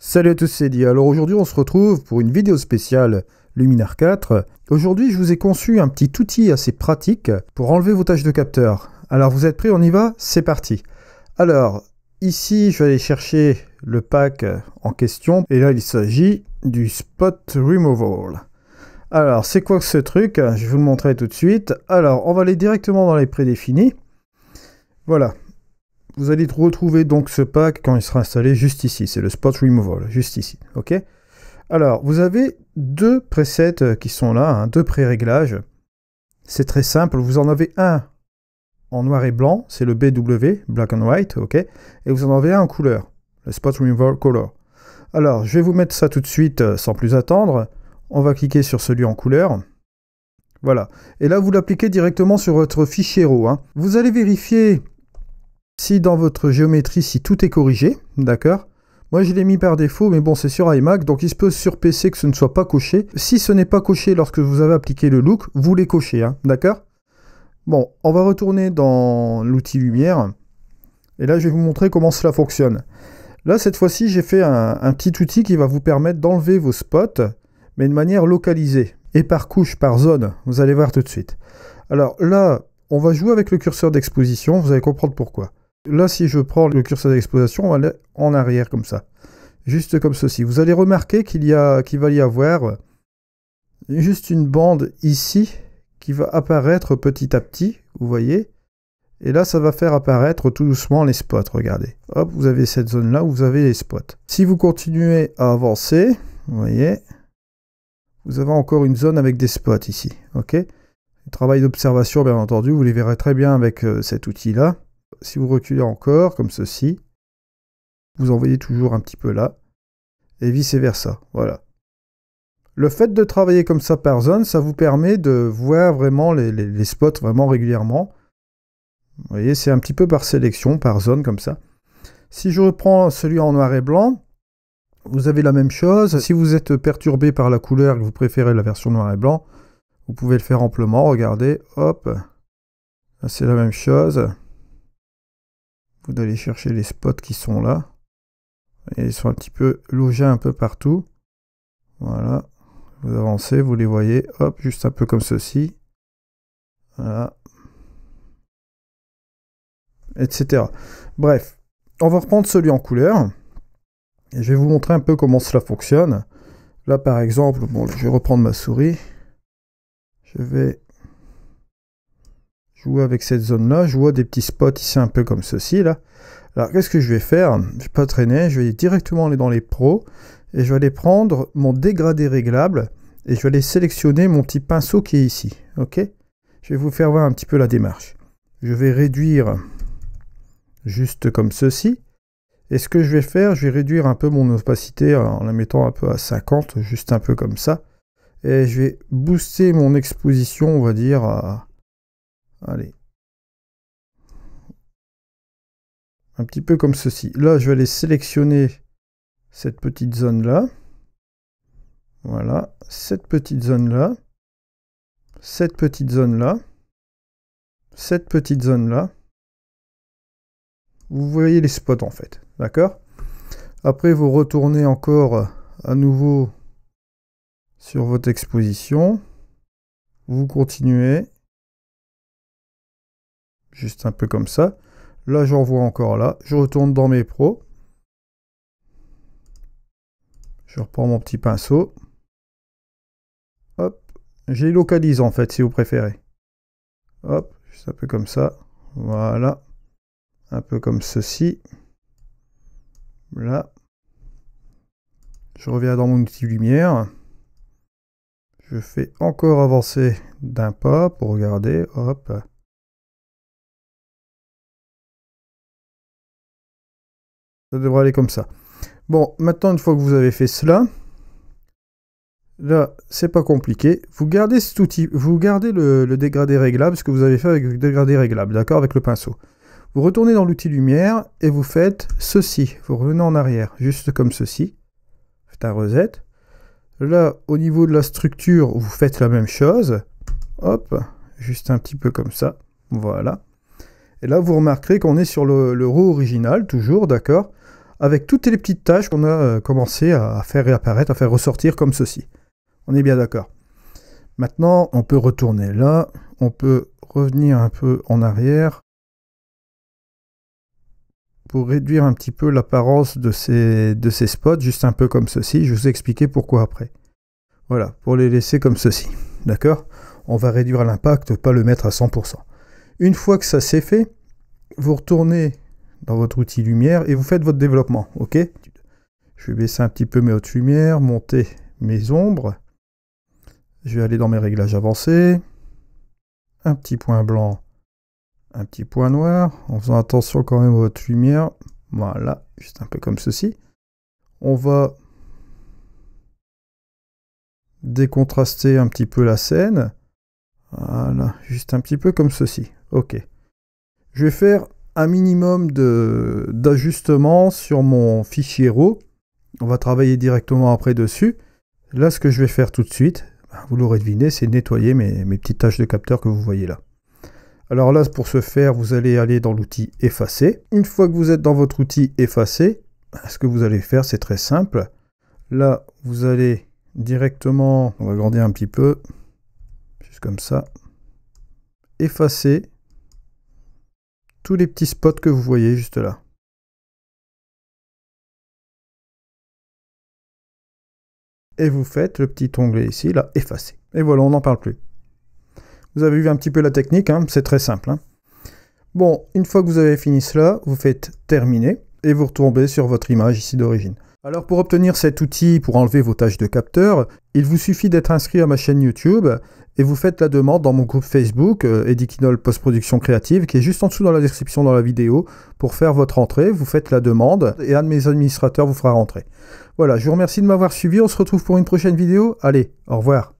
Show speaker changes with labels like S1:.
S1: Salut à tous, c'est Di. Alors aujourd'hui, on se retrouve pour une vidéo spéciale Luminar 4. Aujourd'hui, je vous ai conçu un petit outil assez pratique pour enlever vos tâches de capteur. Alors vous êtes prêts, on y va C'est parti. Alors ici, je vais aller chercher le pack en question et là, il s'agit du Spot Removal. Alors, c'est quoi ce truc Je vais vous le montrer tout de suite. Alors, on va aller directement dans les prédéfinis. Voilà, vous allez retrouver donc ce pack quand il sera installé juste ici. C'est le Spot Removal, juste ici. OK Alors, vous avez deux presets euh, qui sont là, hein, deux pré-réglages. C'est très simple. Vous en avez un en noir et blanc, c'est le BW, Black and White, OK Et vous en avez un en couleur, le Spot Removal Color. Alors, je vais vous mettre ça tout de suite euh, sans plus attendre. On va cliquer sur celui en couleur. Voilà. Et là, vous l'appliquez directement sur votre fichier RAW. Hein. Vous allez vérifier si dans votre géométrie, si tout est corrigé, d'accord moi je l'ai mis par défaut, mais bon c'est sur iMac, donc il se peut sur PC que ce ne soit pas coché. Si ce n'est pas coché lorsque vous avez appliqué le look, vous les cochez, hein, d'accord Bon, on va retourner dans l'outil lumière, et là je vais vous montrer comment cela fonctionne. Là cette fois-ci j'ai fait un, petit outil qui va vous permettre d'enlever vos spots, mais de manière localisée, et par couche, par zone, vous allez voir tout de suite. Alors là, on va jouer avec le curseur d'exposition, vous allez comprendre pourquoi là, si je prends le curseur d'exposition, on va aller en arrière comme ça. Juste comme ceci. Vous allez remarquer qu'il qu'il va y avoir juste une bande ici qui va apparaître petit à petit, vous voyez. Et là, ça va faire apparaître tout doucement les spots, regardez. Hop, vous avez cette zone-là où vous avez les spots. Si vous continuez à avancer, vous voyez, vous avez encore une zone avec des spots ici, ok travail d'observation, bien entendu, vous les verrez très bien avec euh, cet outil-là. Si vous reculez encore, comme ceci, vous envoyez toujours un petit peu là, et vice-versa. Voilà. Le fait de travailler comme ça par zone, ça vous permet de voir vraiment les, spots vraiment régulièrement. Vous voyez, c'est un petit peu par sélection, par zone, comme ça. Si je reprends celui en noir et blanc, vous avez la même chose. Si vous êtes perturbé par la couleur et que vous préférez la version noir et blanc, vous pouvez le faire amplement. Regardez, hop, c'est la même chose d'aller chercher les spots qui sont là. Et ils sont un petit peu logés un peu partout. Voilà. Vous avancez, vous les voyez, hop, juste un peu comme ceci. Voilà. Etc. Bref, on va reprendre celui en couleur. Et je vais vous montrer un peu comment cela fonctionne. Là par exemple, bon, je vais reprendre ma souris. Je vais je vois avec cette zone-là. Je vois des petits spots ici un peu comme ceci là. Alors qu'est-ce que je vais faire Je ne vais pas traîner, je vais directement aller dans les pros et je vais aller prendre mon dégradé réglable et je vais aller sélectionner mon petit pinceau qui est ici. Ok Je vais vous faire voir un petit peu la démarche. Je vais réduire juste comme ceci. Et ce que je vais faire, je vais réduire un peu mon opacité en la mettant un peu à 50, juste un peu comme ça. Et je vais booster mon exposition, on va dire, à, Allez. Un petit peu comme ceci. Là, je vais aller sélectionner cette petite zone-là. Voilà, cette petite zone-là. Cette petite zone-là. Cette petite zone-là. Vous voyez les spots en fait, d'accord Après, vous retournez encore à nouveau sur votre exposition. Vous continuez juste un peu comme ça. Là, j'en vois encore là. Je retourne dans mes pros. Je reprends mon petit pinceau. Hop, j'ai localise en fait, si vous préférez. Hop, juste un peu comme ça. Voilà. Un peu comme ceci. Là. Je reviens dans mon outil lumière. Je fais encore avancer d'un pas pour regarder. Hop. Ça devrait aller comme ça. Bon, maintenant, une fois que vous avez fait cela, là, c'est pas compliqué. Vous gardez cet outil, vous gardez le, le dégradé réglable, ce que vous avez fait avec le dégradé réglable, d'accord, avec le pinceau. Vous retournez dans l'outil lumière et vous faites ceci. Vous revenez en arrière, juste comme ceci. Faites un reset. Là, au niveau de la structure, vous faites la même chose. Hop, juste un petit peu comme ça. Voilà. Et là, vous remarquerez qu'on est sur le, le original, toujours, d'accord Avec toutes les petites tâches qu'on a euh, commencé à, faire réapparaître, à faire ressortir comme ceci. On est bien d'accord. Maintenant, on peut retourner là. On peut revenir un peu en arrière pour réduire un petit peu l'apparence de ces, de ces spots, juste un peu comme ceci. Je vous vous expliquer pourquoi après. Voilà, pour les laisser comme ceci. D'accord On va réduire l'impact, pas le mettre à 100%. Une fois que ça c'est fait, vous retournez dans votre outil lumière et vous faites votre développement. Ok Je vais baisser un petit peu mes hautes lumières, monter mes ombres. Je vais aller dans mes réglages avancés. Un petit point blanc, un petit point noir, en faisant attention quand même à votre lumière. Voilà, juste un peu comme ceci. On va décontraster un petit peu la scène. Voilà, juste un petit peu comme ceci. Ok. Je vais faire un minimum d'ajustement sur mon fichier RAW. On va travailler directement après dessus. Là, ce que je vais faire tout de suite, ben, vous l'aurez deviné, c'est nettoyer mes, mes petites taches de capteur que vous voyez là. Alors là, pour ce faire, vous allez aller dans l'outil effacer. Une fois que vous êtes dans votre outil effacer, ben, ce que vous allez faire, c'est très simple. Là, vous allez directement, on va grandir un petit peu, comme ça, effacer tous les petits spots que vous voyez juste là. Et vous faites le petit onglet ici, là, effacer. Et voilà, on n'en parle plus. Vous avez vu un petit peu la technique, hein, c'est très simple. Hein. bon, une fois que vous avez fini cela, vous faites terminer et vous retombez sur votre image ici d'origine. Alors pour obtenir cet outil pour enlever vos tâches de capteur, il vous suffit d'être inscrit à ma chaîne YouTube et vous faites la demande dans mon groupe Facebook euh, Edikinol Post-Production Créative qui est juste en dessous dans la description dans la vidéo pour faire votre entrée. Vous faites la demande et un de mes administrateurs vous fera rentrer. Voilà, je vous remercie de m'avoir suivi. On se retrouve pour une prochaine vidéo. Allez, au revoir.